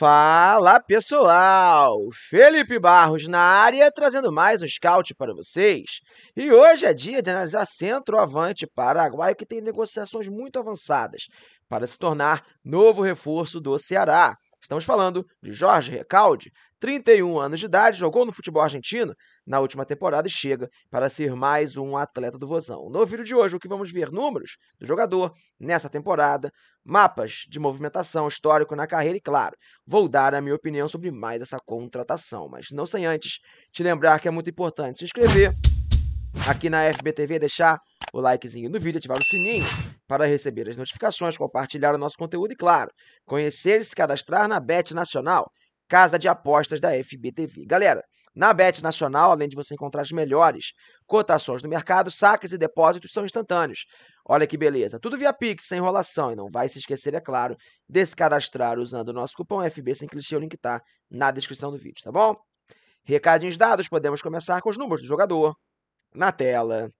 Fala pessoal, Felipe Barros na área trazendo mais um scout para vocês. E hoje é dia de analisar centroavante paraguaio que tem negociações muito avançadas para se tornar novo reforço do Ceará. Estamos falando de Jorge Recalde, 31 anos de idade, jogou no futebol argentino na última temporada e chega para ser mais um atleta do Vozão. No vídeo de hoje, o que vamos ver números do jogador nessa temporada, mapas de movimentação histórico na carreira e, claro, vou dar a minha opinião sobre mais essa contratação. Mas não sem antes te lembrar que é muito importante se inscrever aqui na FBTV, deixar o likezinho no vídeo, ativar o sininho para receber as notificações, compartilhar o nosso conteúdo e, claro, conhecer e se cadastrar na Bet Nacional, casa de apostas da FBTV. Galera, na Bet Nacional, além de você encontrar as melhores cotações do mercado, saques e depósitos são instantâneos. Olha que beleza. Tudo via Pix, sem enrolação. E não vai se esquecer, é claro, de se cadastrar usando o nosso cupom FB sem clichê. O link tá na descrição do vídeo, tá bom? Recadinhos dados, podemos começar com os números do jogador na tela.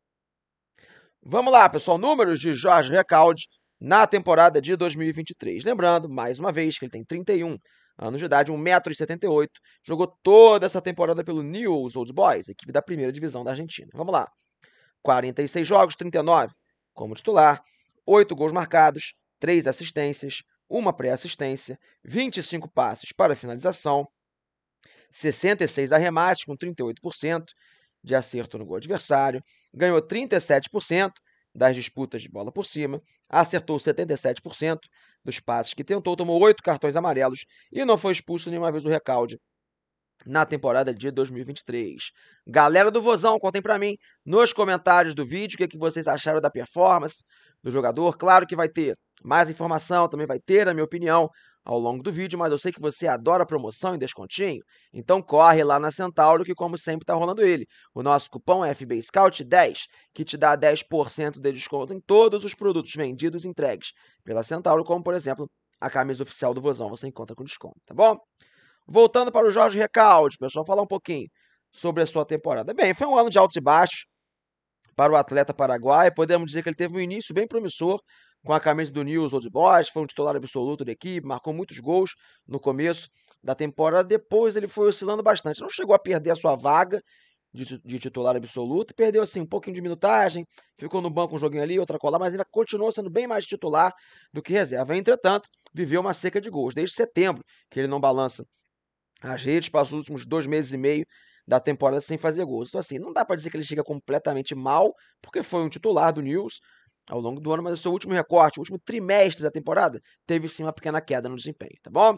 Vamos lá, pessoal, números de Jorge Recalde na temporada de 2023. Lembrando, mais uma vez, que ele tem 31 anos de idade, 1,78m, jogou toda essa temporada pelo Newell's Old Boys, equipe da primeira divisão da Argentina. Vamos lá. 46 jogos, 39 como titular, 8 gols marcados, 3 assistências, 1 pré-assistência, 25 passes para finalização, 66 arremates com 38%, de acerto no gol adversário, ganhou 37% das disputas de bola por cima, acertou 77% dos passes que tentou, tomou oito cartões amarelos e não foi expulso nenhuma vez do recalde na temporada de 2023. Galera do Vozão, contem para mim nos comentários do vídeo o que, é que vocês acharam da performance do jogador. Claro que vai ter mais informação, também vai ter a minha opinião ao longo do vídeo, mas eu sei que você adora promoção e descontinho, então corre lá na Centauro que como sempre está rolando ele. O nosso cupom é FB Scout 10, que te dá 10% de desconto em todos os produtos vendidos e entregues pela Centauro, como por exemplo, a camisa oficial do Vozão, você encontra com desconto, tá bom? Voltando para o Jorge Recalde, pessoal, falar um pouquinho sobre a sua temporada. Bem, foi um ano de altos e baixos para o atleta paraguaio. Podemos dizer que ele teve um início bem promissor, com a camisa do News Old Boys, foi um titular absoluto da equipe, marcou muitos gols no começo da temporada. Depois ele foi oscilando bastante. Não chegou a perder a sua vaga de, de titular absoluto, perdeu assim um pouquinho de minutagem, ficou no banco um joguinho ali, outra colar, mas ainda continuou sendo bem mais titular do que reserva. Entretanto, viveu uma seca de gols desde setembro, que ele não balança as redes, passou os últimos dois meses e meio da temporada sem fazer gols. Então, assim, não dá para dizer que ele chega completamente mal, porque foi um titular do News, ao longo do ano, mas o seu último recorte, o último trimestre da temporada, teve sim uma pequena queda no desempenho, tá bom?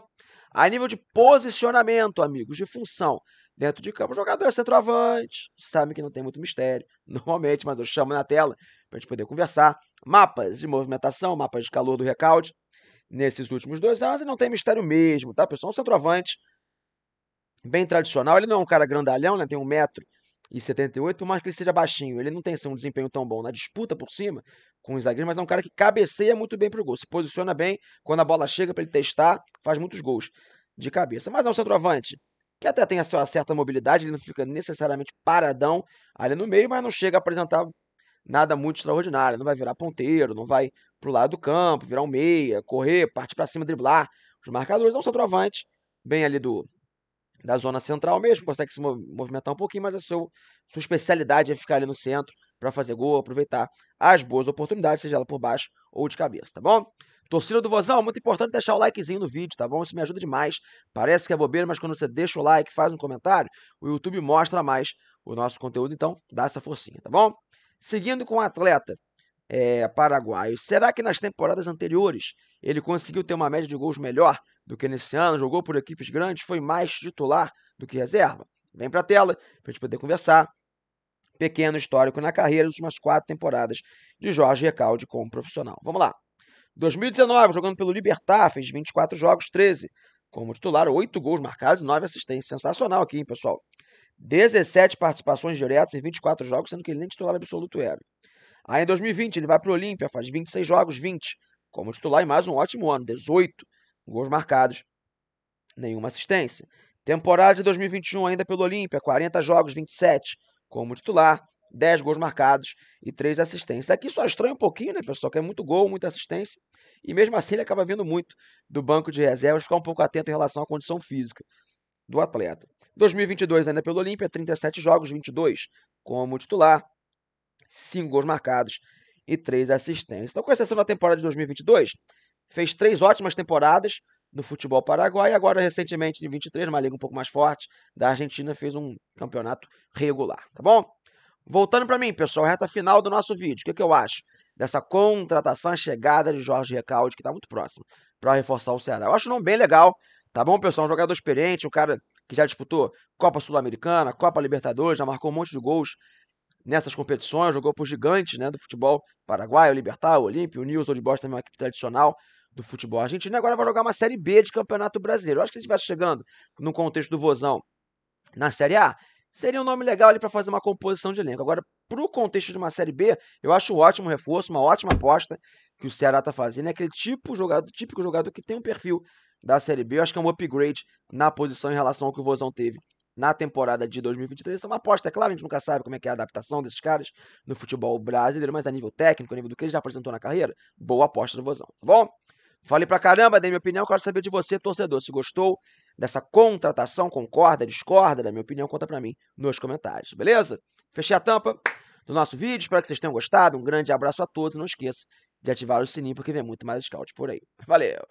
A nível de posicionamento, amigos, de função, dentro de campo, o jogador é centroavante, sabe que não tem muito mistério, normalmente, mas eu chamo na tela para a gente poder conversar. Mapas de movimentação, mapas de calor do recalde, nesses últimos dois anos, e não tem mistério mesmo, tá, pessoal? É um centroavante bem tradicional, ele não é um cara grandalhão, né? Tem um metro e 78, por mais que ele seja baixinho, ele não tem assim, um desempenho tão bom na disputa por cima com os zagueiros, mas é um cara que cabeceia muito bem pro gol, se posiciona bem, quando a bola chega para ele testar, faz muitos gols de cabeça. Mas é um centroavante que até tem a sua certa mobilidade, ele não fica necessariamente paradão ali no meio, mas não chega a apresentar nada muito extraordinário, não vai virar ponteiro, não vai pro lado do campo, virar um meia, correr, partir para cima, driblar os marcadores, é um centroavante bem ali do da zona central mesmo, consegue se movimentar um pouquinho, mas a é sua especialidade é ficar ali no centro para fazer gol, aproveitar as boas oportunidades, seja ela por baixo ou de cabeça, tá bom? Torcida do Vozão, muito importante deixar o likezinho no vídeo, tá bom? Isso me ajuda demais. Parece que é bobeira, mas quando você deixa o like, faz um comentário, o YouTube mostra mais o nosso conteúdo, então dá essa forcinha, tá bom? Seguindo com o atleta é, paraguaio, será que nas temporadas anteriores ele conseguiu ter uma média de gols melhor? do que nesse ano, jogou por equipes grandes, foi mais titular do que reserva. Vem para a tela para a gente poder conversar. Pequeno histórico na carreira, das últimas quatro temporadas de Jorge Recalde como profissional. Vamos lá. 2019, jogando pelo Libertar, fez 24 jogos, 13 como titular, 8 gols marcados e 9 assistências. Sensacional aqui, hein, pessoal? 17 participações diretas em 24 jogos, sendo que ele nem titular absoluto era. Aí em 2020 ele vai para o Olímpia, faz 26 jogos, 20 como titular e mais um ótimo ano, 18 gols marcados, nenhuma assistência. Temporada de 2021 ainda pelo Olímpia, 40 jogos, 27 como titular, 10 gols marcados e 3 assistências. Aqui só estranha um pouquinho, né, pessoal? Que é muito gol, muita assistência. E mesmo assim ele acaba vindo muito do banco de reservas, ficar um pouco atento em relação à condição física do atleta. 2022 ainda pelo Olímpia, 37 jogos, 22 como titular, 5 gols marcados e 3 assistências. Então, com exceção da temporada de 2022, fez três ótimas temporadas no futebol paraguaio. Agora, recentemente, em 23, numa liga um pouco mais forte da Argentina, fez um campeonato regular, tá bom? Voltando para mim, pessoal, reta final do nosso vídeo. O que, é que eu acho dessa contratação, chegada de Jorge Recalde, que está muito próximo, para reforçar o Ceará? Eu acho não bem legal, tá bom, pessoal? Um jogador experiente, um cara que já disputou Copa Sul-Americana, Copa Libertadores, já marcou um monte de gols nessas competições, jogou por gigantes né, do futebol paraguaio, Libertar, Olímpio, o Nilson de Bosta também uma equipe tradicional do futebol argentino. E agora vai jogar uma Série B de Campeonato Brasileiro. Eu acho que se estivesse chegando no contexto do Vozão na Série A, seria um nome legal ali para fazer uma composição de elenco. Agora, para o contexto de uma Série B, eu acho um ótimo reforço, uma ótima aposta que o Ceará está fazendo. É aquele tipo jogador, típico jogador que tem um perfil da Série B. Eu acho que é um upgrade na posição em relação ao que o Vozão teve na temporada de 2023. é uma aposta, é claro, a gente nunca sabe como é que é a adaptação desses caras no futebol brasileiro, mas a nível técnico, a nível do que ele já apresentou na carreira, boa aposta do Vozão, tá bom? Falei pra caramba, dei minha opinião, quero saber de você, torcedor, se gostou dessa contratação, concorda, discorda, da minha opinião, conta pra mim nos comentários, beleza? Fechei a tampa do nosso vídeo, espero que vocês tenham gostado, um grande abraço a todos e não esqueça de ativar o sininho porque vem muito mais scout por aí. Valeu!